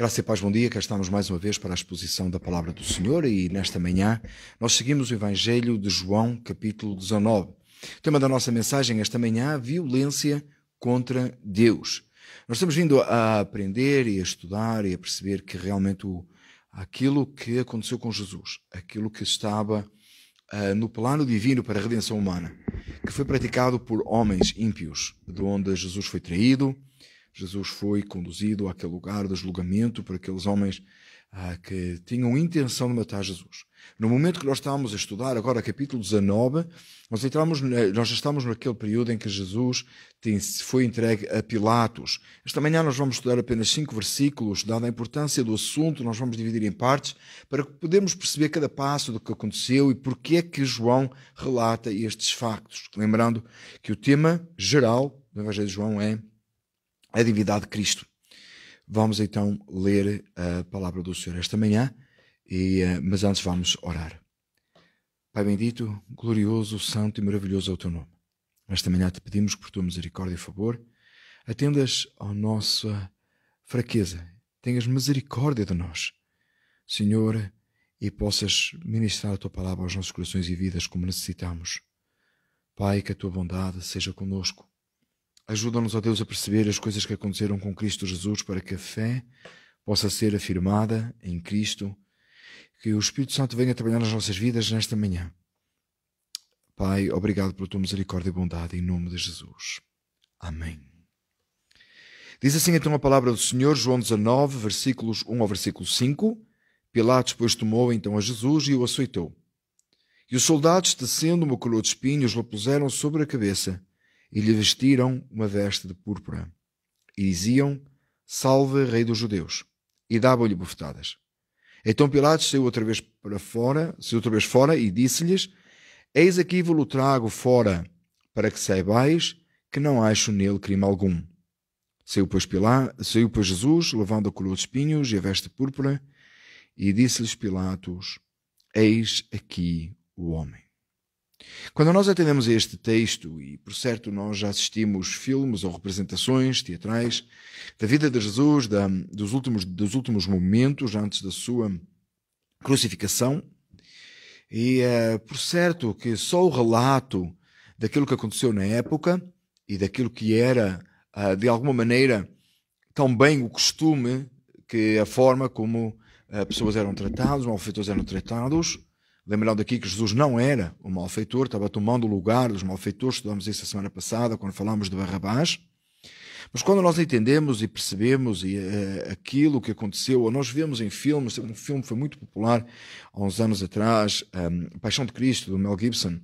Graça e paz, bom dia. Cá estamos mais uma vez para a exposição da palavra do Senhor e nesta manhã nós seguimos o Evangelho de João, capítulo 19. O tema da nossa mensagem esta manhã, violência contra Deus. Nós estamos vindo a aprender e a estudar e a perceber que realmente o, aquilo que aconteceu com Jesus, aquilo que estava uh, no plano divino para a redenção humana, que foi praticado por homens ímpios, de onde Jesus foi traído, Jesus foi conduzido àquele lugar de julgamento por aqueles homens ah, que tinham intenção de matar Jesus. No momento que nós estávamos a estudar agora capítulo 19, nós, entramos, nós já estamos naquele período em que Jesus tem, foi entregue a Pilatos. Esta manhã nós vamos estudar apenas cinco versículos, dada a importância do assunto, nós vamos dividir em partes para que podermos perceber cada passo do que aconteceu e porque é que João relata estes factos. Lembrando que o tema geral do Evangelho de João é a divindade de Cristo. Vamos então ler a palavra do Senhor esta manhã, e, eh, mas antes vamos orar. Pai bendito, glorioso, santo e maravilhoso é o teu nome. Esta manhã te pedimos que, por tua misericórdia e favor, atendas à nossa fraqueza, tenhas misericórdia de nós, Senhor, e possas ministrar a tua palavra aos nossos corações e vidas como necessitamos. Pai, que a tua bondade seja conosco Ajuda-nos, ó Deus, a perceber as coisas que aconteceram com Cristo Jesus para que a fé possa ser afirmada em Cristo. Que o Espírito Santo venha trabalhar nas nossas vidas nesta manhã. Pai, obrigado pela tua misericórdia e bondade, em nome de Jesus. Amém. Diz assim então a palavra do Senhor, João 19, versículos 1 ao versículo 5. Pilatos, pois, tomou então a Jesus e o açoitou. E os soldados, tecendo uma coroa de espinhos, lhe puseram sobre a cabeça e lhe vestiram uma veste de púrpura. E diziam: Salve, Rei dos Judeus! E davam-lhe bofetadas. Então Pilatos saiu outra vez para fora, saiu outra vez fora e disse-lhes: Eis aqui vou-lo trago fora, para que saibais que não acho nele crime algum. Saiu pois, Pilar, saiu, pois Jesus, levando a coroa de espinhos e a veste púrpura, e disse-lhes Pilatos: Eis aqui o homem. Quando nós atendemos a este texto, e por certo nós já assistimos filmes ou representações teatrais da vida de Jesus, da, dos, últimos, dos últimos momentos antes da sua crucificação, e é por certo que só o relato daquilo que aconteceu na época e daquilo que era, eh, de alguma maneira, tão bem o costume que a forma como as eh, pessoas eram tratadas, malfeitores eram tratados, Lembrando aqui que Jesus não era um malfeitor, estava tomando o lugar dos malfeitores, estudamos isso a semana passada quando falámos de Barrabás. Mas quando nós entendemos e percebemos e, uh, aquilo que aconteceu, ou nós vemos em filmes, um filme foi muito popular há uns anos atrás, um, ehm, Paixão de Cristo, do Mel Gibson,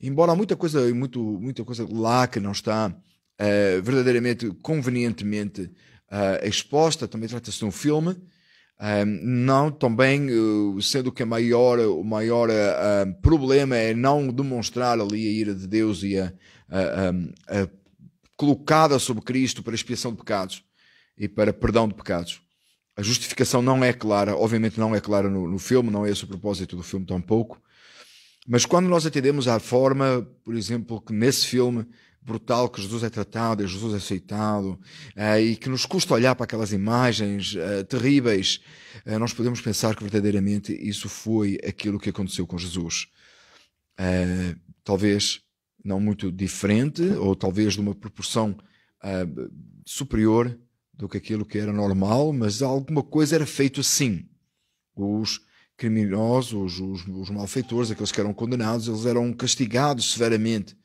embora há muita coisa, muito, muita coisa lá que não está uh, verdadeiramente, convenientemente uh, exposta, também trata-se de um filme, um, não também eh, sendo que a maior, o maior uh, problema é não demonstrar ali a ira de Deus e a, a, a, a, colocada sobre Cristo para expiação de pecados e para perdão de pecados. A justificação não é clara, obviamente não é clara no, no filme, não é esse o propósito do filme tampouco, mas quando nós atendemos à forma, por exemplo, que nesse filme brutal que Jesus é tratado e Jesus é aceitado eh, e que nos custa olhar para aquelas imagens eh, terríveis, eh, nós podemos pensar que verdadeiramente isso foi aquilo que aconteceu com Jesus. talvez não muito diferente, ou talvez de uma proporção superior do que aquilo que era normal, mas alguma coisa era feito assim. Os criminosos, os, os malfeitores, aqueles que eram condenados, eles eram castigados severamente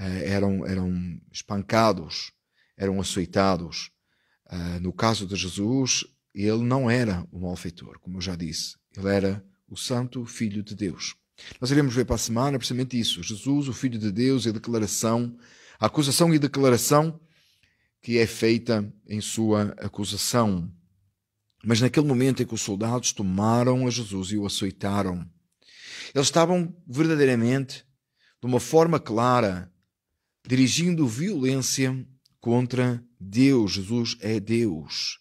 eh, eram, eram espancados, eram açoitados. Eh, no caso de Jesus, ele não era o um malfeitor, como eu já disse. Ele era o Santo Filho de Deus. Nós iremos ver para a semana precisamente isso. Jesus, o Filho de Deus, e a declaração, a acusação e declaração que é feita em sua acusação. Mas naquele momento em que os soldados tomaram a Jesus e o açoitaram, eles estavam verdadeiramente, de uma forma clara, dirigindo violência contra Deus. Jesus é Deus.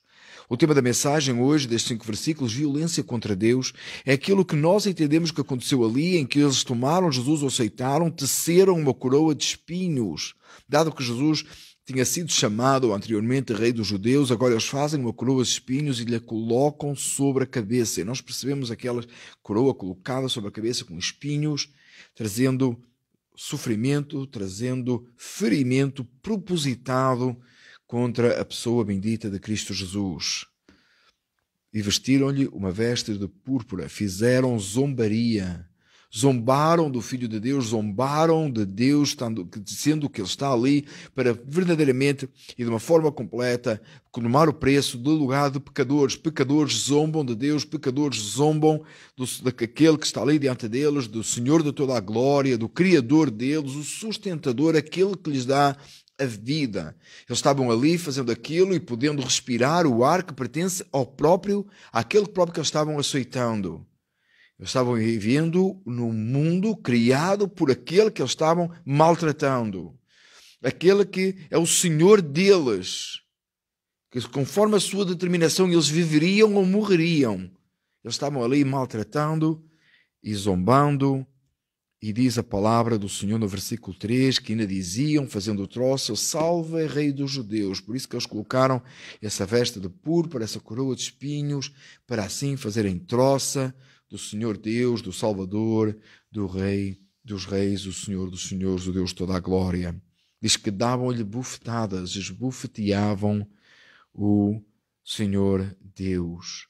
O tema da mensagem hoje, destes cinco versículos, violência contra Deus, é aquilo que nós entendemos que aconteceu ali, em que eles tomaram Jesus, o aceitaram, teceram uma coroa de espinhos. Dado que Jesus tinha sido chamado anteriormente rei dos judeus, agora eles fazem uma coroa de espinhos e lhe colocam sobre a cabeça. E nós percebemos aquela coroa colocada sobre a cabeça com espinhos, trazendo sofrimento, trazendo ferimento propositado contra a pessoa bendita de Cristo Jesus. E vestiram-lhe uma veste de púrpura, fizeram zombaria Zombaram do Filho de Deus, zombaram de Deus, estando, dizendo que ele está ali para verdadeiramente e de uma forma completa tomar o preço do lugar de pecadores. Pecadores zombam de Deus, pecadores zombam do, daquele que está ali diante deles, do Senhor de toda a glória, do Criador deles, o sustentador, aquele que lhes dá a vida. Eles estavam ali fazendo aquilo e podendo respirar o ar que pertence ao próprio, àquele próprio que eles estavam aceitando. Eles estavam vivendo num mundo criado por aquele que eles estavam maltratando, aquele que é o senhor deles, que conforme a sua determinação eles viveriam ou morreriam. Eles estavam ali maltratando e zombando, e diz a palavra do Senhor no versículo 3 que ainda diziam, fazendo o troço, salve rei dos judeus. Por isso que eles colocaram essa veste de púrpura, essa coroa de espinhos, para assim fazerem troça do Senhor Deus, do Salvador, do Rei dos Reis, o Senhor dos Senhores, o Deus de toda a glória. Diz que davam-lhe bufetadas, esbufeteavam o Senhor Deus.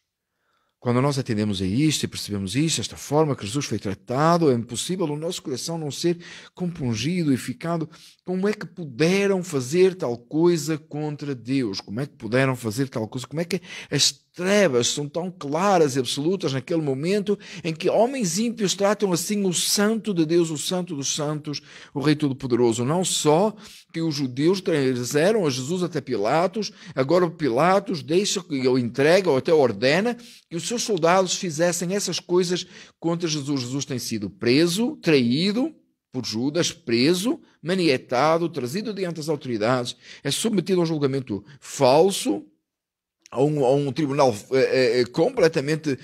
Quando nós atendemos a isto e percebemos isto, esta forma que Jesus foi tratado, é impossível o nosso coração não ser compungido e ficado. Como é que puderam fazer tal coisa contra Deus? Como é que puderam fazer tal coisa? Como é que as trevas são tão claras e absolutas naquele momento em que homens ímpios tratam assim o santo de Deus, o santo dos santos, o rei todo-poderoso. Não só que os judeus trazeram a Jesus até Pilatos, agora Pilatos deixa que o entrega ou até ordena que os seus soldados fizessem essas coisas contra Jesus. Jesus tem sido preso, traído, por Judas, preso, manietado, trazido diante das autoridades, é submetido a um julgamento falso, a um, a um tribunal eh, eh, eh, completamente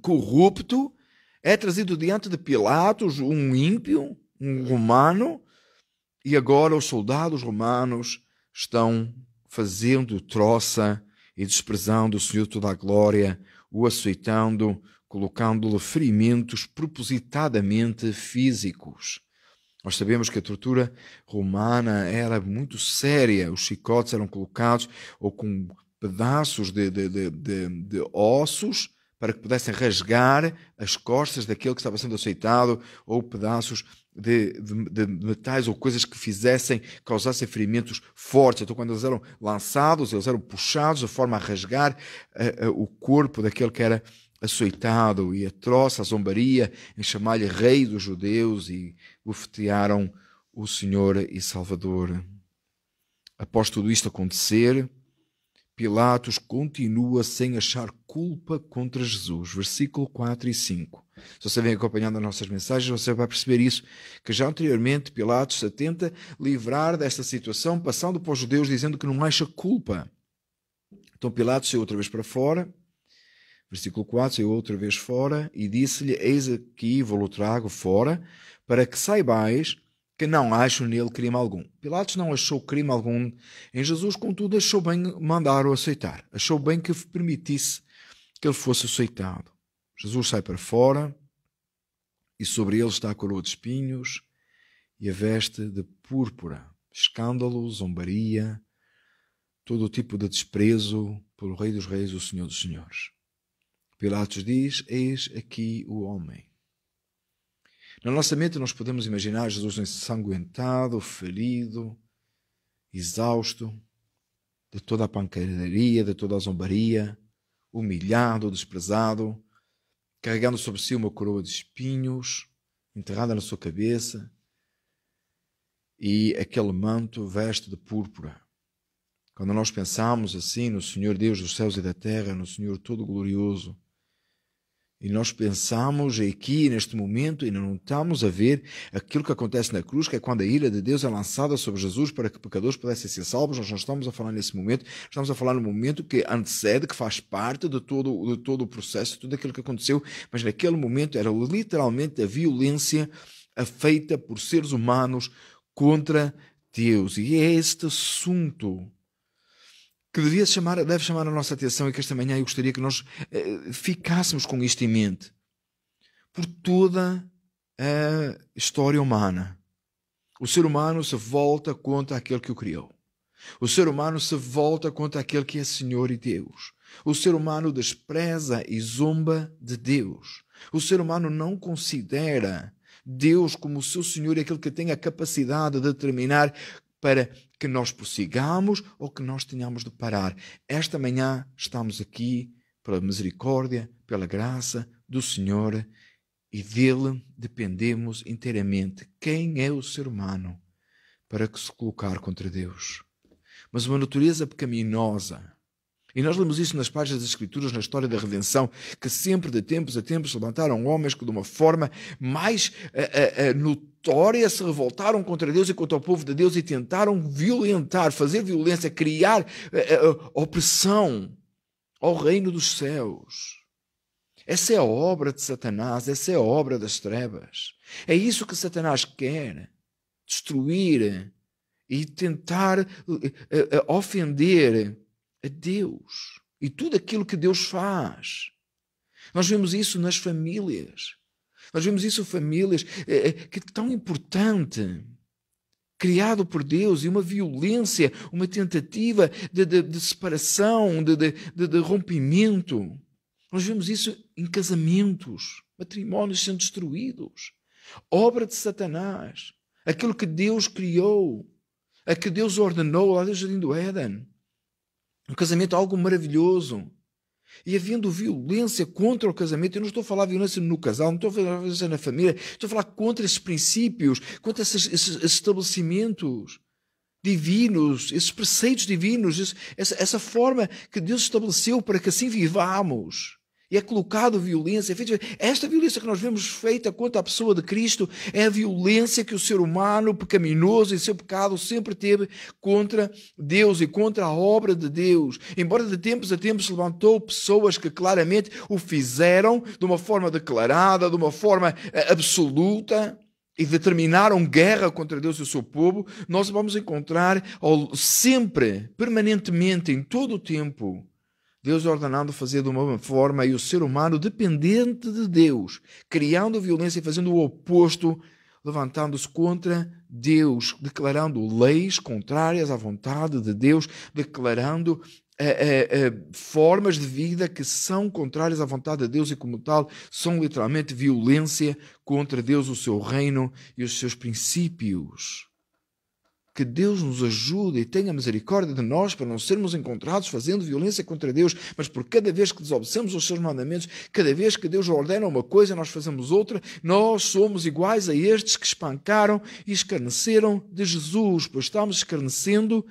corrupto, é trazido diante de Pilatos, um ímpio, um romano, e agora os soldados romanos estão fazendo troça e desprezando o Senhor toda a glória, o aceitando colocando-lhe ferimentos propositadamente físicos. Nós sabemos que a tortura romana era muito séria. Os chicotes eram colocados ou com pedaços de, de, de, de ossos para que pudessem rasgar as costas daquele que estava sendo aceitado ou pedaços de, de, de, metais ou coisas que fizessem, causassem ferimentos fortes. Então, quando eles eram lançados, eles eram puxados de forma a rasgar uh, uh, o corpo daquele que era aceitado e troça, a zombaria em chamar-lhe rei dos judeus e bofetearam o Senhor e Salvador. Após tudo isto acontecer, Pilatos continua sem achar culpa contra Jesus. Versículo 4 e 5. Se você vem acompanhando as nossas mensagens, você vai perceber isso, que já anteriormente Pilatos se tenta livrar desta situação, passando para os judeus dizendo que não acha culpa. Então Pilatos saiu outra vez para fora, Versículo 4: Saiu outra vez fora e disse-lhe: Eis aqui, vou-lo trago fora, para que saibais que não acho nele crime algum. Pilatos não achou crime algum em Jesus, contudo, achou bem mandar-o aceitar. Achou bem que permitisse que ele fosse aceitado. Jesus sai para fora e sobre ele está a coroa de espinhos e a veste de púrpura. Escândalo, zombaria, todo o tipo de desprezo pelo Rei dos Reis, o Senhor dos Senhores. Pilatos diz: Eis aqui o homem. Na nossa mente, nós podemos imaginar Jesus ensanguentado, ferido, exausto, de toda a pancadaria, de toda a zombaria, humilhado, desprezado, carregando sobre si uma coroa de espinhos, enterrada na sua cabeça, e aquele manto veste de púrpura. Quando nós pensamos assim no Senhor Deus dos céus e da terra, no Senhor Todo-Glorioso, e nós pensamos aqui, neste momento, ainda não estamos a ver aquilo que acontece na cruz, que é quando a ira de Deus é lançada sobre Jesus para que pecadores pudessem ser salvos. Nós não estamos a falar nesse momento, estamos a falar no momento que antecede, que faz parte de todo, de todo o processo, tudo aquilo que aconteceu. Mas naquele momento era literalmente a violência feita por seres humanos contra Deus. E é este assunto que devia chamar, deve chamar a nossa atenção e que esta manhã eu gostaria que nós eh, ficássemos com isto em mente. Por toda a história humana, o ser humano se volta contra aquele que o criou. O ser humano se volta contra aquele que é Senhor e Deus. O ser humano despreza e zomba de Deus. O ser humano não considera Deus como o seu Senhor e aquele que tem a capacidade de determinar para que nós prossigamos ou que nós tenhamos de parar. Esta manhã estamos aqui pela misericórdia, pela graça do Senhor e dele dependemos inteiramente. Quem é o ser humano para que se colocar contra Deus? Mas uma natureza pecaminosa e nós lemos isso nas páginas das Escrituras, na história da redenção, que sempre, de tempos a tempos, levantaram homens que, de uma forma mais eh, eh, eh, notória, se revoltaram contra Deus e contra o povo de Deus e tentaram violentar, fazer violência, criar opressão ao reino dos céus. Essa é a obra de Satanás, essa é a obra das trevas. É isso que Satanás quer: destruir e tentar ofender a Deus e tudo aquilo que Deus faz. Nós vemos isso nas famílias. Nós vemos isso em famílias eh, eh, que é tão importante. Criado por Deus e uma violência, uma tentativa de, de, de separação, de, de rompimento. Nós vemos isso em casamentos, matrimónios sendo destruídos, obra de Satanás, aquilo que Deus criou, a que Deus ordenou lá no Jardim do Éden. O casamento é algo maravilhoso. E havendo violência contra o casamento, eu não estou a falar violência no casal, não estou a falar violência na família, estou a falar contra esses princípios, contra esses, esses estabelecimentos divinos, esses preceitos divinos, essa, essa forma que Deus estabeleceu para que assim vivamos. E é colocado violência. É esta violência que nós vemos feita contra a pessoa de Cristo é a violência que o ser humano pecaminoso e seu pecado sempre teve contra Deus e contra a obra de Deus. Embora de tempos a tempos se levantou pessoas que claramente o fizeram de uma forma declarada, de uma forma eh, absoluta e determinaram guerra contra Deus e o seu povo, nós vamos encontrar sempre, permanentemente, em todo o tempo, Deus ordenando fazer de uma forma e o ser humano dependente de Deus, criando violência e fazendo o oposto, levantando-se contra Deus, declarando leis contrárias à vontade de Deus, declarando é, é, é, formas de vida que são contrárias à vontade de Deus e, como tal, são literalmente violência contra Deus, o seu reino e os seus princípios que Deus nos ajude e tenha misericórdia de nós para não sermos encontrados fazendo violência contra Deus, mas por cada vez que desobedecemos os seus mandamentos, cada vez que Deus ordena uma coisa nós fazemos outra, nós somos iguais a estes que espancaram e escarneceram de Jesus, pois estamos escarnecendo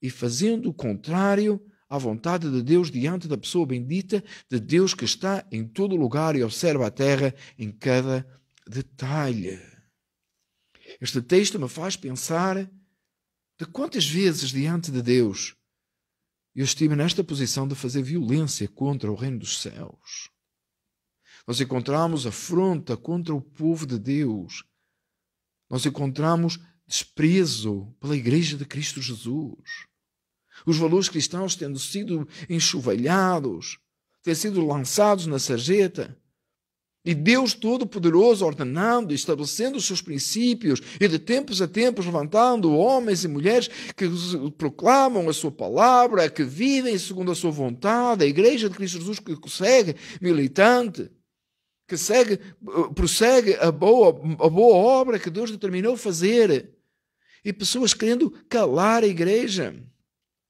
e fazendo o contrário à vontade de Deus diante da pessoa bendita de Deus que está em todo lugar e observa a terra em cada detalhe. Este texto me faz pensar de quantas vezes diante de Deus eu estive nesta posição de fazer violência contra o reino dos céus? Nós encontramos afronta contra o povo de Deus. Nós encontramos desprezo pela Igreja de Cristo Jesus. Os valores cristãos tendo sido enxovalhados, têm sido lançados na sarjeta, e Deus Todo-Poderoso ordenando, estabelecendo os seus princípios e de tempos a tempos levantando homens e mulheres que proclamam a sua palavra, que vivem segundo a sua vontade, a Igreja de Cristo Jesus que segue militante, que segue, eh, prossegue a boa, a boa obra que Deus determinou fazer. E pessoas querendo calar a Igreja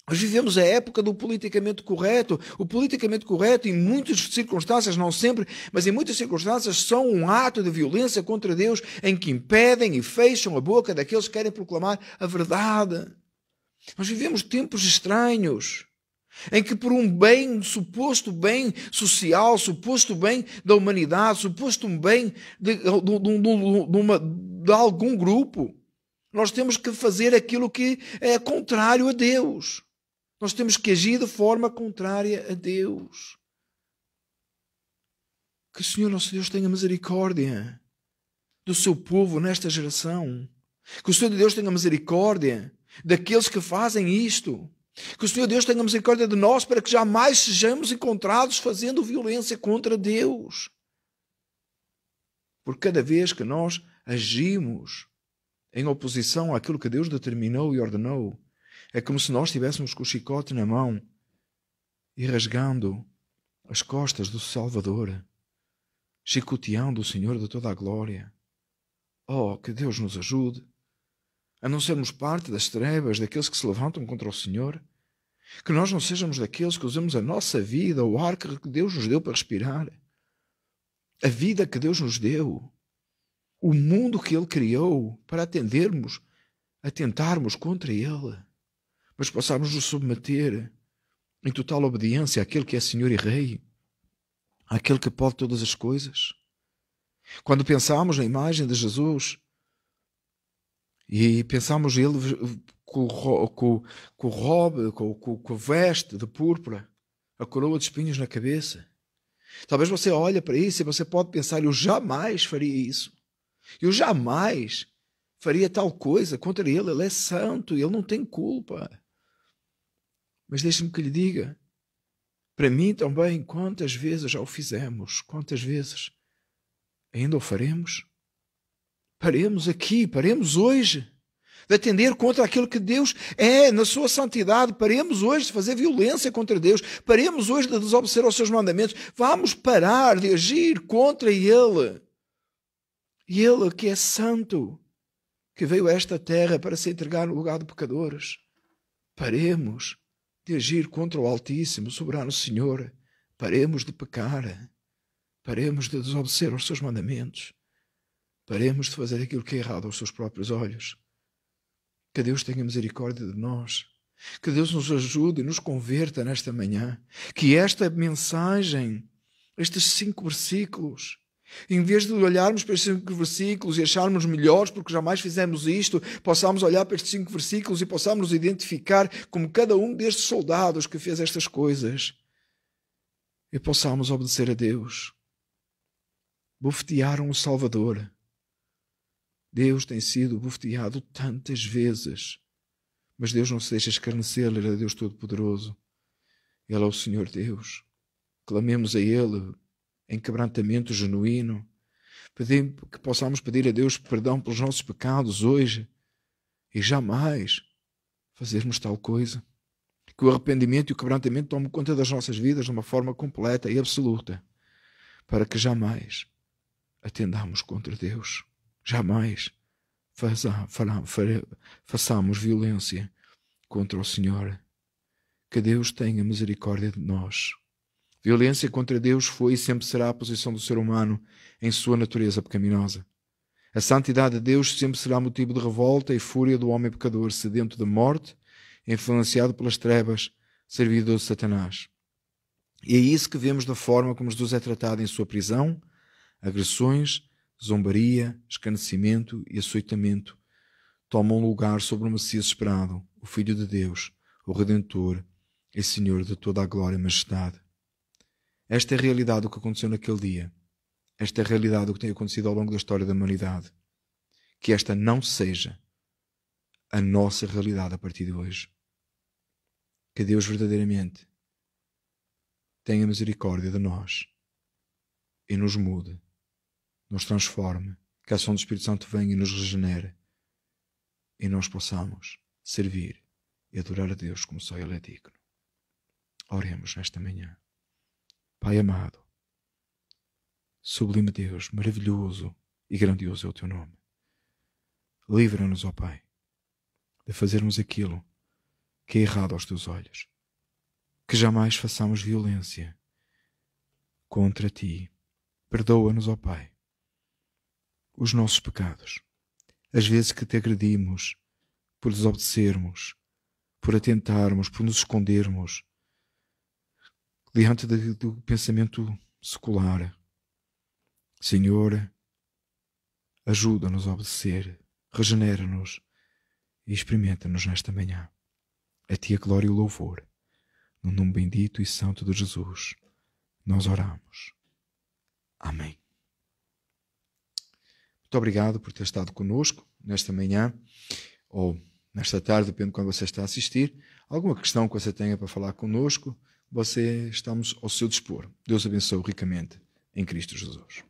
nós vivemos a época do politicamente correto. O politicamente correto, em muitas circunstâncias, não sempre, mas em muitas circunstâncias, são um ato de violência contra Deus em que impedem e fecham a boca daqueles que querem proclamar a verdade. Nós vivemos tempos estranhos em que, por um bem, um suposto bem social, suposto bem da humanidade, suposto um bem de, de, de, uma, de algum grupo, nós temos que fazer aquilo que é contrário a Deus. Nós temos que agir de forma contrária a Deus. Que o Senhor nosso Deus tenha misericórdia do seu povo nesta geração. Que o Senhor Deus tenha misericórdia daqueles que fazem isto. Que o Senhor Deus tenha misericórdia de nós para que jamais sejamos encontrados fazendo violência contra Deus. Por cada vez que nós agimos em oposição àquilo que Deus determinou e ordenou, é como se nós estivéssemos com o chicote na mão e rasgando as costas do Salvador, chicoteando o Senhor de toda a glória. Oh, que Deus nos ajude a não sermos parte das trevas daqueles que se levantam contra o Senhor, que nós não sejamos daqueles que usamos a nossa vida, o ar que Deus nos deu para respirar, a vida que Deus nos deu, o mundo que Ele criou para atendermos, atentarmos contra Ele mas possamos nos submeter em total obediência àquele que é Senhor e Rei, àquele que pode todas as coisas. Quando pensamos na imagem de Jesus e pensamos ele com, o robe, com, com, com a veste de púrpura, a coroa de espinhos na cabeça, talvez você olhe para isso e você pode pensar: eu jamais faria isso. Eu jamais faria tal coisa contra ele. Ele é santo, ele não tem culpa. Mas deixe-me que lhe diga, para mim também, quantas vezes já o fizemos, quantas vezes ainda o faremos? Paremos aqui, paremos hoje de atender contra aquilo que Deus é na sua santidade. Paremos hoje de fazer violência contra Deus. Paremos hoje de desobedecer aos seus mandamentos. Vamos parar de agir contra Ele. E Ele que é santo, que veio a esta terra para se entregar no lugar de pecadores. Paremos de agir contra o Altíssimo, Soberano Senhor. Paremos de pecar, paremos de desobedecer aos seus mandamentos, paremos de fazer aquilo que é errado aos seus próprios olhos. Que Deus tenha misericórdia de nós. Que Deus nos ajude e nos converta nesta manhã. Que esta mensagem, estes cinco versículos, em vez de olharmos para estes cinco versículos e acharmos melhores porque jamais fizemos isto, possamos olhar para estes cinco versículos e possamos nos identificar como cada um destes soldados que fez estas coisas e possamos obedecer a Deus. Bufetearam o Salvador. Deus tem sido bufeteado tantas vezes, mas Deus não se deixa escarnecer, Ele é Deus Todo-Poderoso. Ele é o Senhor Deus. Clamemos a Ele em quebrantamento genuíno. Pedir, que possamos pedir a Deus perdão pelos nossos pecados hoje e jamais fazermos tal coisa. Que o arrependimento e o quebrantamento tomem conta das nossas vidas de uma forma completa e absoluta, para que jamais atendamos contra Deus, jamais faça, fará, fará, façamos violência contra o Senhor. Que Deus tenha misericórdia de nós Violência contra Deus foi e sempre será a posição do ser humano em sua natureza pecaminosa. A santidade de Deus sempre será motivo de revolta e fúria do homem pecador sedento de morte, influenciado pelas trevas, servidor de Satanás. E é isso que vemos da forma como Jesus é tratado em sua prisão, agressões, zombaria, escanecimento e açoitamento tomam lugar sobre o Messias esperado, o Filho de Deus, o Redentor e Senhor de toda a glória e majestade. Esta é a realidade do que aconteceu naquele dia. Esta é a realidade do que tem acontecido ao longo da história da humanidade. Que esta não seja a nossa realidade a partir de hoje. Que Deus verdadeiramente tenha misericórdia de nós e nos mude, nos transforme, que a ação do Espírito Santo venha e nos regenere e nós possamos servir e adorar a Deus como só Ele é digno. Oremos nesta manhã. Pai amado, sublime Deus, maravilhoso e grandioso é o teu nome. Livra-nos, ó Pai, de fazermos aquilo que é errado aos teus olhos, que jamais façamos violência contra ti. Perdoa-nos, ó Pai, os nossos pecados, as vezes que te agredimos por desobedecermos, por atentarmos, por nos escondermos diante de, do pensamento secular. Senhor, ajuda-nos a obedecer, regenera-nos e experimenta-nos nesta manhã. A Ti a glória e o louvor. No nome bendito e santo de Jesus, nós oramos. Amém. Muito obrigado por ter estado conosco nesta manhã ou nesta tarde, depende de quando você está a assistir. Alguma questão que você tenha para falar conosco? você estamos ao seu dispor. Deus abençoe ricamente em Cristo Jesus.